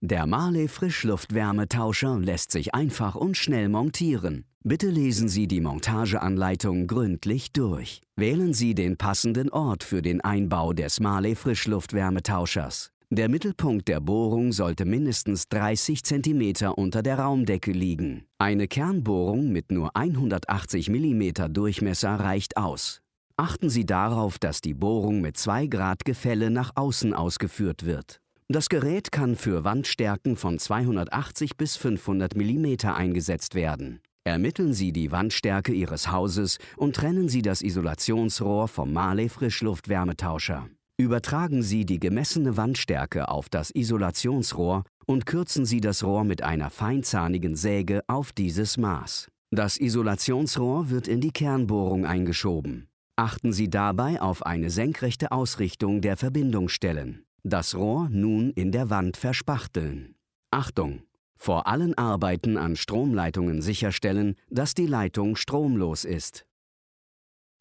Der Marley Frischluftwärmetauscher lässt sich einfach und schnell montieren. Bitte lesen Sie die Montageanleitung gründlich durch. Wählen Sie den passenden Ort für den Einbau des Marley Frischluftwärmetauschers. Der Mittelpunkt der Bohrung sollte mindestens 30 cm unter der Raumdecke liegen. Eine Kernbohrung mit nur 180 mm Durchmesser reicht aus. Achten Sie darauf, dass die Bohrung mit 2 Grad Gefälle nach außen ausgeführt wird. Das Gerät kann für Wandstärken von 280 bis 500 mm eingesetzt werden. Ermitteln Sie die Wandstärke Ihres Hauses und trennen Sie das Isolationsrohr vom Marley Frischluftwärmetauscher. Übertragen Sie die gemessene Wandstärke auf das Isolationsrohr und kürzen Sie das Rohr mit einer feinzahnigen Säge auf dieses Maß. Das Isolationsrohr wird in die Kernbohrung eingeschoben. Achten Sie dabei auf eine senkrechte Ausrichtung der Verbindungsstellen. Das Rohr nun in der Wand verspachteln. Achtung! Vor allen Arbeiten an Stromleitungen sicherstellen, dass die Leitung stromlos ist.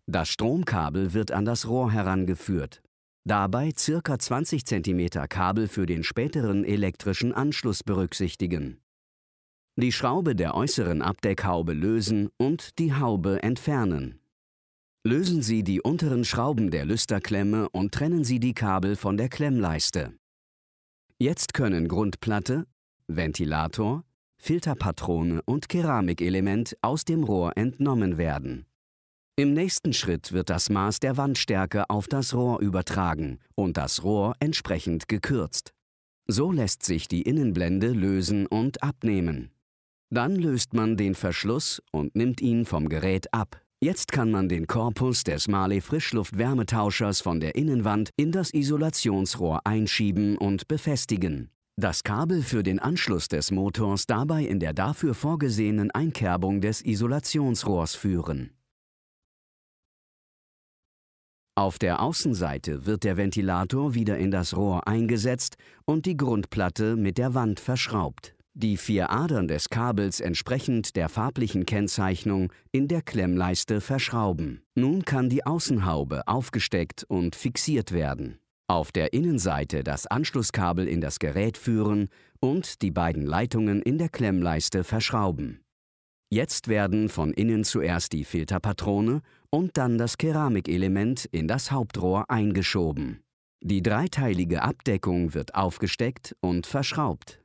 Das Stromkabel wird an das Rohr herangeführt. Dabei ca. 20 cm Kabel für den späteren elektrischen Anschluss berücksichtigen. Die Schraube der äußeren Abdeckhaube lösen und die Haube entfernen. Lösen Sie die unteren Schrauben der Lüsterklemme und trennen Sie die Kabel von der Klemmleiste. Jetzt können Grundplatte, Ventilator, Filterpatrone und Keramikelement aus dem Rohr entnommen werden. Im nächsten Schritt wird das Maß der Wandstärke auf das Rohr übertragen und das Rohr entsprechend gekürzt. So lässt sich die Innenblende lösen und abnehmen. Dann löst man den Verschluss und nimmt ihn vom Gerät ab. Jetzt kann man den Korpus des Marley Frischluft-Wärmetauschers von der Innenwand in das Isolationsrohr einschieben und befestigen. Das Kabel für den Anschluss des Motors dabei in der dafür vorgesehenen Einkerbung des Isolationsrohrs führen. Auf der Außenseite wird der Ventilator wieder in das Rohr eingesetzt und die Grundplatte mit der Wand verschraubt die vier Adern des Kabels entsprechend der farblichen Kennzeichnung in der Klemmleiste verschrauben. Nun kann die Außenhaube aufgesteckt und fixiert werden. Auf der Innenseite das Anschlusskabel in das Gerät führen und die beiden Leitungen in der Klemmleiste verschrauben. Jetzt werden von innen zuerst die Filterpatrone und dann das Keramikelement in das Hauptrohr eingeschoben. Die dreiteilige Abdeckung wird aufgesteckt und verschraubt.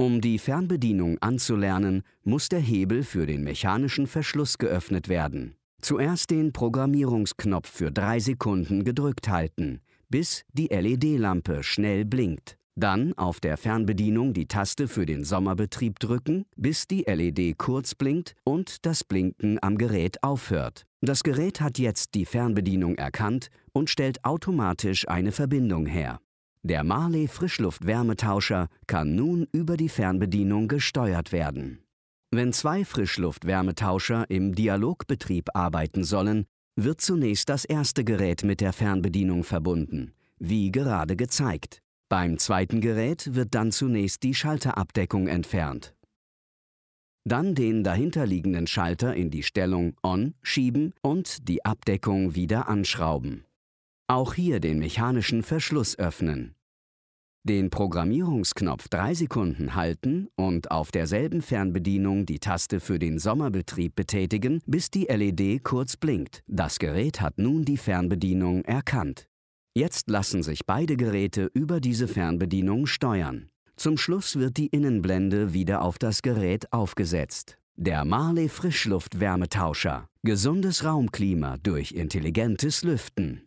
Um die Fernbedienung anzulernen, muss der Hebel für den mechanischen Verschluss geöffnet werden. Zuerst den Programmierungsknopf für drei Sekunden gedrückt halten, bis die LED-Lampe schnell blinkt. Dann auf der Fernbedienung die Taste für den Sommerbetrieb drücken, bis die LED kurz blinkt und das Blinken am Gerät aufhört. Das Gerät hat jetzt die Fernbedienung erkannt und stellt automatisch eine Verbindung her. Der Marley Frischluft-Wärmetauscher kann nun über die Fernbedienung gesteuert werden. Wenn zwei Frischluft-Wärmetauscher im Dialogbetrieb arbeiten sollen, wird zunächst das erste Gerät mit der Fernbedienung verbunden, wie gerade gezeigt. Beim zweiten Gerät wird dann zunächst die Schalterabdeckung entfernt. Dann den dahinterliegenden Schalter in die Stellung On schieben und die Abdeckung wieder anschrauben. Auch hier den mechanischen Verschluss öffnen. Den Programmierungsknopf 3 Sekunden halten und auf derselben Fernbedienung die Taste für den Sommerbetrieb betätigen, bis die LED kurz blinkt. Das Gerät hat nun die Fernbedienung erkannt. Jetzt lassen sich beide Geräte über diese Fernbedienung steuern. Zum Schluss wird die Innenblende wieder auf das Gerät aufgesetzt. Der Marley Frischluftwärmetauscher. Gesundes Raumklima durch intelligentes Lüften.